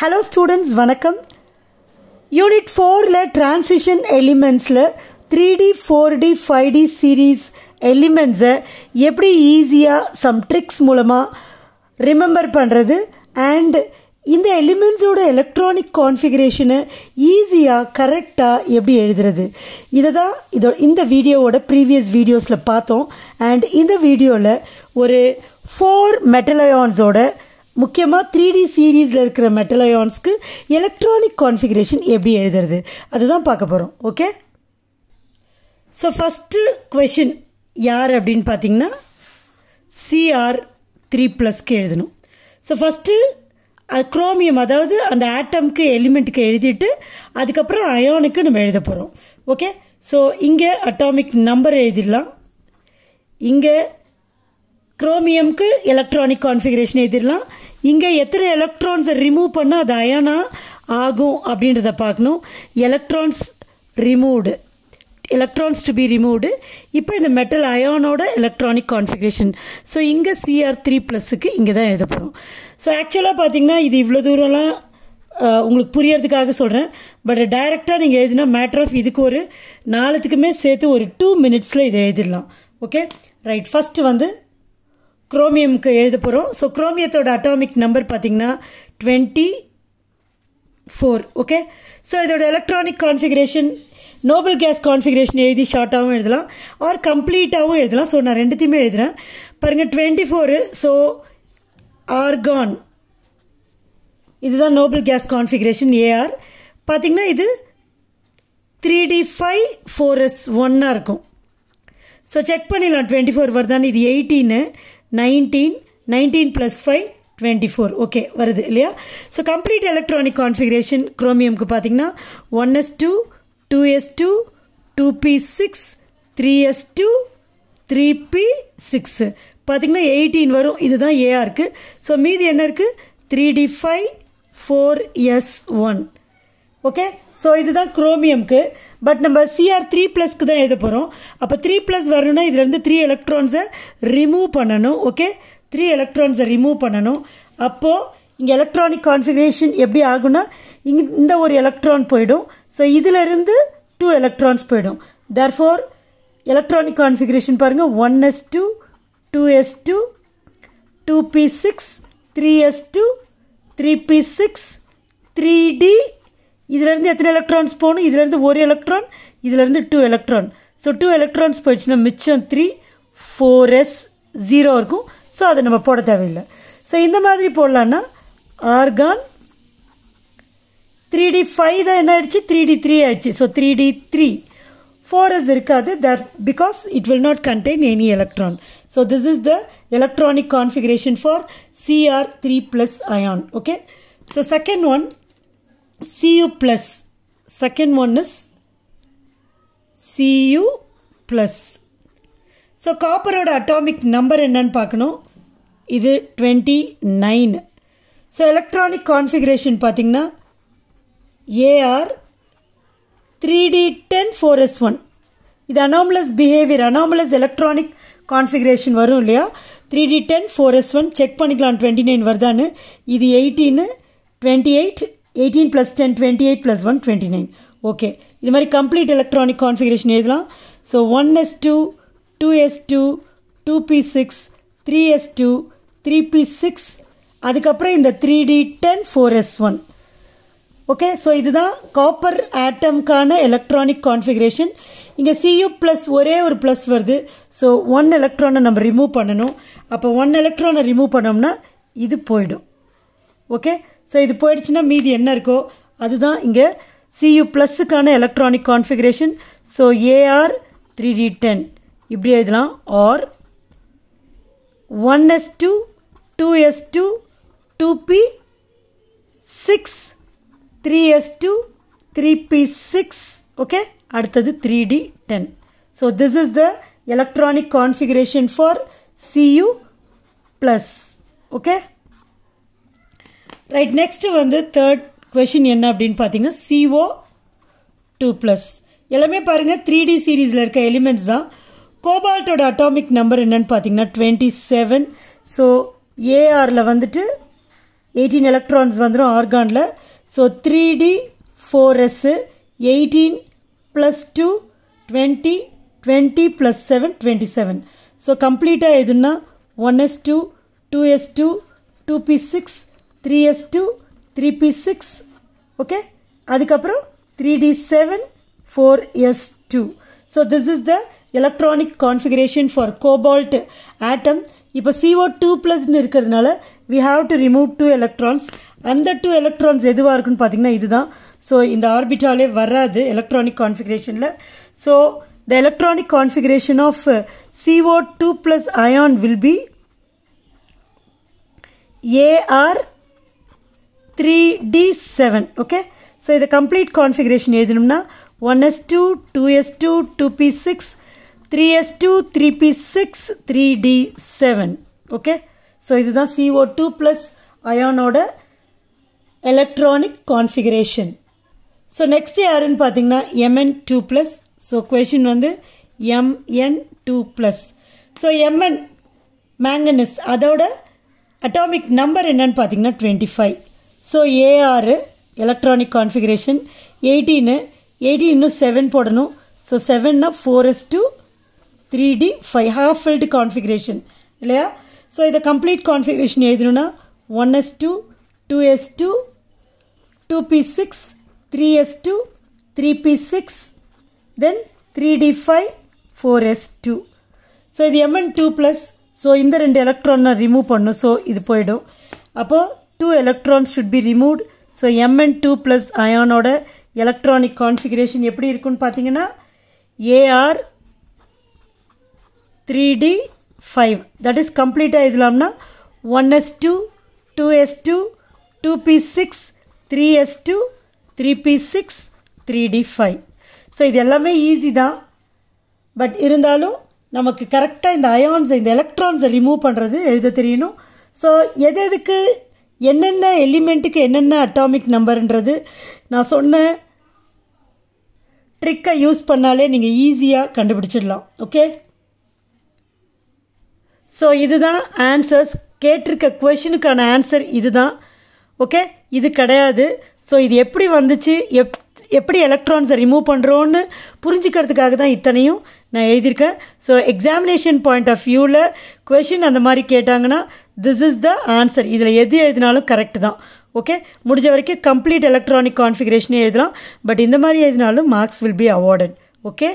Hello students வணக்கம் unit ஃபோரில் transition எலிமெண்ட்ஸில் three D four D five D series எலிமெண்ட்ஸை எப்படி ஈஸியாக சம் ட்ரிக்ஸ் மூலமாக ரிமெம்பர் பண்ணுறது அண்ட் இந்த எலிமெண்ட்ஸோட எலக்ட்ரானிக் கான்ஃபிகரேஷனை ஈஸியாக கரெக்டாக எப்படி எழுதுறது இதை தான் இதோ இந்த வீடியோவோட ப்ரீவியஸ் வீடியோஸில் பார்த்தோம் அண்ட் இந்த வீடியோவில் ஒரு ஃபோர் மெட்டலயான்ஸோட முக்கியமாக த்ரீ டி சீரீஸில் இருக்கிற மெட்டல் எலக்ட்ரானிக் கான்ஃபிகரேஷன் எப்படி எழுதுறது அதுதான் பார்க்க போகிறோம் ஓகே ஸோ ஃபஸ்ட்டு கொஷின் யார் அப்படின்னு பார்த்தீங்கன்னா சிஆர் த்ரீ ப்ளஸ்க்கு எழுதணும் ஸோ ஃபஸ்ட்டு குரோமியம் அதாவது அந்த ஆட்டம்க்கு எலிமெண்ட்டுக்கு எழுதிட்டு அதுக்கப்புறம் அயோனுக்கு நம்ம எழுத போகிறோம் ஓகே ஸோ இங்கே அட்டாமிக் நம்பர் எழுதிடலாம் இங்கே குரோமியம்க்கு எலக்ட்ரானிக் கான்ஃபிகரேஷன் எழுதிடலாம் இங்கே எத்தனை எலக்ட்ரான்ஸை ரிமூவ் பண்ணால் அது அயனா ஆகும் அப்படின்றத பார்க்கணும் electrons removed electrons to be removed இப்போ இந்த மெட்டல் அயோனோட எலக்ட்ரானிக் கான்ஃபிகரேஷன் ஸோ இங்கே சிஆர் த்ரீ ப்ளஸுக்கு இங்கே தான் எழுத போகிறோம் ஸோ ஆக்சுவலாக பார்த்திங்கன்னா இது இவ்வளோ தூரம்லாம் உங்களுக்கு புரியறதுக்காக சொல்கிறேன் பட் டைரெக்டாக நீங்கள் எழுதினா மேட்ரு ஆஃப் இதுக்கு ஒரு நாலுத்துக்குமே சேர்த்து ஒரு டூ மினிட்ஸில் இதை எழுதிடலாம் ஓகே ரைட் ஃபஸ்ட்டு வந்து குரோமியமுக்கு எழுத போகிறோம் ஸோ குரோமியத்தோட அட்டாமிக் நம்பர் பார்த்திங்கன்னா டுவெண்ட்டி ஃபோர் ஓகே ஸோ இதோட electronic configuration noble gas configuration எழுதி ஷார்ட்டாகவும் எழுதலாம் ஆர் கம்ப்ளீட்டாகவும் எழுதலாம் ஸோ நான் ரெண்டுத்தையுமே எழுதுகிறேன் பாருங்கள் டுவெண்ட்டி ஃபோரு ஸோ ஆர்கான் இதுதான் நோபல் கேஸ் கான்ஃபிகரேஷன் ஏஆர் பார்த்திங்கன்னா இது three D five four S ஒன்னாக இருக்கும் ஸோ செக் பண்ணிடலாம் டுவெண்ட்டி ஃபோர் வருதான்னு இது எயிட்டின்னு nineteen nineteen plus five twenty four okay வருது இல்லையா ஸோ கம்ப்ளீட் எலக்ட்ரானிக் கான்ஃபிகரேஷன் குரோமியம்க்கு பார்த்தீங்கன்னா one S two two S two two P six three S two three P six பார்த்தீங்கன்னா எயிட்டீன் வரும் இதுதான் ஏஆ இருக்குது ஸோ மீதி என்ன இருக்குது three D five four S one okay so இதுதான் குரோமியம்க்கு பட் நம்ம சிஆர் த்ரீ ப்ளஸ்க்கு தான் எழுத போகிறோம் அப்போ த்ரீ ப்ளஸ் வரணும்னா இதுலேருந்து த்ரீ எலக்ட்ரான்ஸை ரிமூவ் பண்ணணும் ஓகே த்ரீ எலக்ட்ரான்ஸை ரிமூவ் பண்ணணும் அப்போது இங்கே எலக்ட்ரானிக் கான்ஃபிகரேஷன் எப்படி ஆகுனா இங்கே இந்த ஒரு எலக்ட்ரான் போயிடும் ஸோ இதிலிருந்து டூ எலக்ட்ரான்ஸ் போயிடும் தர்ஃபோர் எலக்ட்ரானிக் கான்ஃபிகரேஷன் பாருங்கள் one S two two S two two P six three S two three P six three D இதிலேருந்து எத்தனை எலக்ட்ரான்ஸ் போகணும் இதிலேருந்து ஒரு எலக்ட்ரான் இதிலேருந்து two electron so two electrons போயிடுச்சுன்னா மிச்சம் த்ரீ ஃபோர் எஸ் ஜீரோ இருக்கும் ஸோ அதை நம்ம போட தேவையில்லை ஸோ இந்த மாதிரி போடலான்னா ஆர்கான் த்ரீ டி ஃபைவ் தான் என்ன ஆயிடுச்சு த்ரீ டி த்ரீ ஆயிடுச்சு so three D three four S இருக்காது that because it will not contain any electron so this is the electronic configuration for CR three plus ion okay so second one CU plus second one is Cu plus. So காப்பரோட atomic number என்னன்னு பார்க்கணும் இது twenty nine so electronic configuration பார்த்திங்கன்னா AR three D ten four S one இது anomalous behaviour anomalous electronic configuration வரும் இல்லையா three D ten four S one check பண்ணிக்கலாம் twenty nine வருதான்னு இது eighteen twenty eight eighteen plus ten twenty eight plus one twenty nine okay இது மாதிரி complete electronic configuration எழுதலாம் so one S two two S two two P six three S two three P six அதுக்கப்புறம் இந்த three D ten four S one okay so இதுதான் copper ஆட்டம்கான electronic configuration இங்கே CU plus ஒரே ஒரு plus வருது so one எலக்ட்ரானை நம்ம ரிமூவ் பண்ணணும் அப்போ ஒன் எலக்ட்ரானை ரிமூவ் பண்ணோம்னா இது போயிடும் ஓகே ஸோ இது போயிடுச்சுன்னா மீதி என்ன இருக்கோ அதுதான் இங்கே சியு ப்ளஸ்ஸுக்கான electronic configuration so AR three D ten இப்படி எழுதலாம் or one S two two S two two P six three S two three P six okay அடுத்தது three D ten so this is the electronic configuration for CU plus okay right next வந்து third question என்ன அப்படின்னு பார்த்தீங்கன்னா CO two plus எல்லாமே பாருங்கள் three D சீரீஸில் இருக்க elements தான் கோபால்ட்டோட அட்டாமிக் நம்பர் என்னன்னு பார்த்தீங்கன்னா டுவெண்ட்டி செவன் ஸோ ஏஆரில் வந்துட்டு எயிட்டீன் எலக்ட்ரான்ஸ் வந்துடும் ஆர்கானில் so three D four S eighteen plus two twenty twenty plus seven twenty seven so கம்ப்ளீட்டாக எதுன்னா one S two two S two two P six three S two three P six okay அதுக்கப்புறம் three D seven four S two so this is the electronic configuration for cobalt atom இப்போ CO two ப்ளஸ்னு இருக்கிறதுனால we have to remove two electrons அந்த two electrons எதுவாக இருக்குன்னு பார்த்தீங்கன்னா இதுதான் so இந்த ஆர்பிட்டாலே வராது எலக்ட்ரானிக் கான்ஃபிகரேஷனில் so the electronic configuration of CO two plus ion will be AR three D seven okay so இதை கம்ப்ளீட் கான்ஃபிகரேஷன் எழுதணும்னா one S two two S two two P six three S two three P six three D seven okay so இதுதான் CO two plus அயானோட electronic configuration so next யாருன்னு பார்த்தீங்கன்னா MN two plus so question வந்து MN two plus so MN manganese அதோட atomic number என்னன்னு பார்த்தீங்கன்னா twenty five so AR electronic configuration eighteen eighteen seven போடணும் so செவன்னா four S two three D five half filled configuration இல்லையா so இதை complete configuration எழுதணும்னா one S two two S two two P six three S two three P six then three D five four S two so இது MN two plus so இந்த ரெண்டு electron remove பண்ணும் so இது போயிடும் அப்போது two electrons should be removed so MN two plus அயானோட electronic configuration எப்படி இருக்குன்னு பார்த்தீங்கன்னா AR three D five that is கம்ப்ளீட்டாக எழுதலாம்னா one S two two S two two P six three S two three P six three D five so இது எல்லாமே easy தான் but இருந்தாலும் நமக்கு கரெக்டாக இந்த அயான்ஸை இந்த எலக்ட்ரான்ஸை ரிமூவ் பண்ணுறது எழுத தெரியணும் ஸோ எது எதுக்கு என்னென்ன எலிமெண்ட்டுக்கு என்னென்ன அட்டாமிக் நம்பர்ன்றது நான் சொன்ன ட்ரிக்கை யூஸ் பண்ணாலே நீங்கள் ஈஸியாக கண்டுபிடிச்சிடலாம் ஓகே ஸோ இதுதான் ஆன்சர்ஸ் கேட்டிருக்க கொஷினுக்கான ஆன்சர் இதுதான் ஓகே இது கிடையாது ஸோ இது எப்படி வந்துச்சு எப் எப்படி எலக்ட்ரான்ஸை ரிமூவ் பண்ணுறோன்னு புரிஞ்சுக்கிறதுக்காக தான் இத்தனையும் நான் எழுதியிருக்கேன் ஸோ எக்ஸாமினேஷன் பாயிண்ட் ஆஃப் வியூவில் கொஷின் அந்த மாதிரி கேட்டாங்கன்னா திஸ் இஸ் த ஆன்சர் இதில் எது எழுதினாலும் கரெக்ட் தான் ஓகே முடிஞ்ச வரைக்கும் கம்ப்ளீட் எலக்ட்ரானிக் கான்ஃபிகரேஷனே எழுதலாம் பட் இந்த மாதிரி எழுதினாலும் marks will be awarded okay